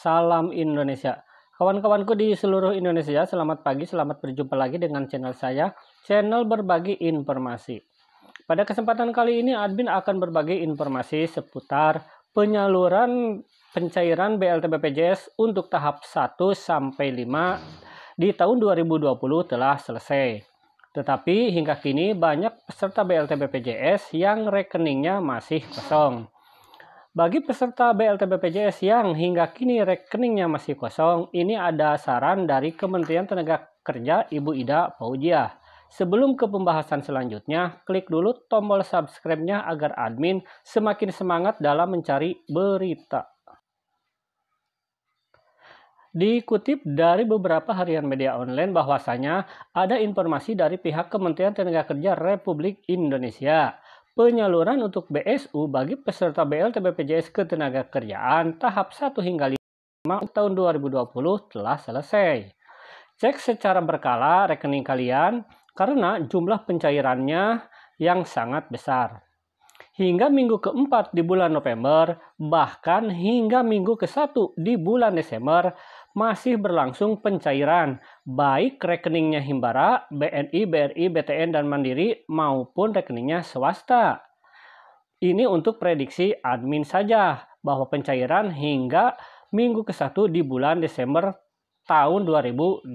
Salam Indonesia. Kawan-kawanku di seluruh Indonesia, selamat pagi, selamat berjumpa lagi dengan channel saya, channel berbagi informasi. Pada kesempatan kali ini, admin akan berbagi informasi seputar penyaluran pencairan BLT BPJS untuk tahap 1 sampai 5 di tahun 2020 telah selesai. Tetapi hingga kini banyak peserta BLT BPJS yang rekeningnya masih kosong. Bagi peserta BLT BPJS yang hingga kini rekeningnya masih kosong, ini ada saran dari Kementerian Tenaga Kerja Ibu Ida Paujia. Sebelum ke pembahasan selanjutnya, klik dulu tombol subscribe-nya agar admin semakin semangat dalam mencari berita. Dikutip dari beberapa harian media online bahwasanya ada informasi dari pihak Kementerian Tenaga Kerja Republik Indonesia penyaluran untuk BSU bagi peserta BLT BPJS Ketenagakerjaan tahap 1 hingga 5 tahun 2020 telah selesai. Cek secara berkala rekening kalian karena jumlah pencairannya yang sangat besar hingga minggu keempat di bulan November, bahkan hingga minggu ke-1 di bulan Desember, masih berlangsung pencairan, baik rekeningnya Himbara, BNI, BRI, BTN, dan Mandiri, maupun rekeningnya swasta. Ini untuk prediksi admin saja, bahwa pencairan hingga minggu ke-1 di bulan Desember tahun 2020.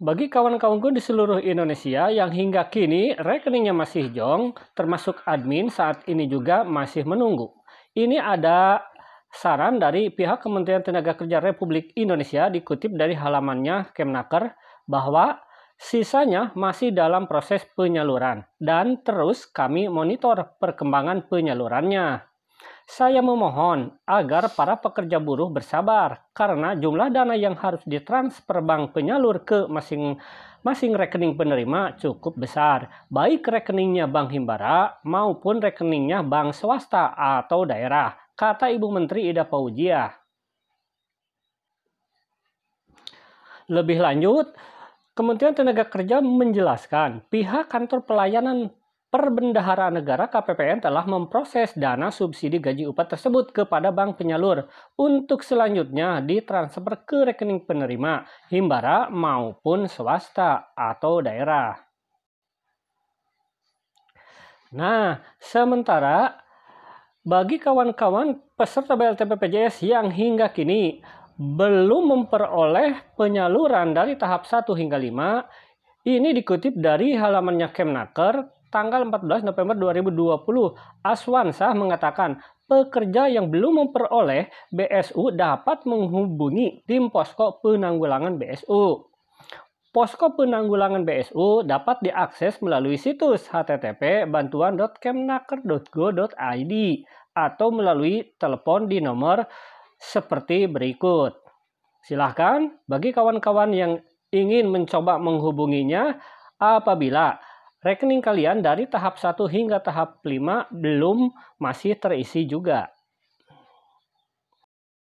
Bagi kawan-kawanku di seluruh Indonesia yang hingga kini rekeningnya masih jong, termasuk admin saat ini juga masih menunggu. Ini ada saran dari pihak Kementerian Tenaga Kerja Republik Indonesia dikutip dari halamannya Kemnaker bahwa sisanya masih dalam proses penyaluran dan terus kami monitor perkembangan penyalurannya. Saya memohon agar para pekerja buruh bersabar karena jumlah dana yang harus ditransfer bank penyalur ke masing-masing rekening penerima cukup besar, baik rekeningnya Bank Himbara maupun rekeningnya bank swasta atau daerah, kata Ibu Menteri Ida Paujia. Lebih lanjut, Kementerian Tenaga Kerja menjelaskan pihak kantor pelayanan Perbendaharaan Negara KPPN telah memproses dana subsidi gaji upah tersebut kepada bank penyalur untuk selanjutnya ditransfer ke rekening penerima, himbara maupun swasta atau daerah. Nah, sementara bagi kawan-kawan peserta BLT PPJS yang hingga kini belum memperoleh penyaluran dari tahap 1 hingga 5, ini dikutip dari halamannya Kemnaker tanggal 14 November 2020, Aswansah mengatakan pekerja yang belum memperoleh BSU dapat menghubungi tim posko penanggulangan BSU. Posko penanggulangan BSU dapat diakses melalui situs http bantuan.kemnaker.go.id atau melalui telepon di nomor seperti berikut. Silahkan bagi kawan-kawan yang ingin mencoba menghubunginya apabila rekening kalian dari tahap 1 hingga tahap 5 belum masih terisi juga.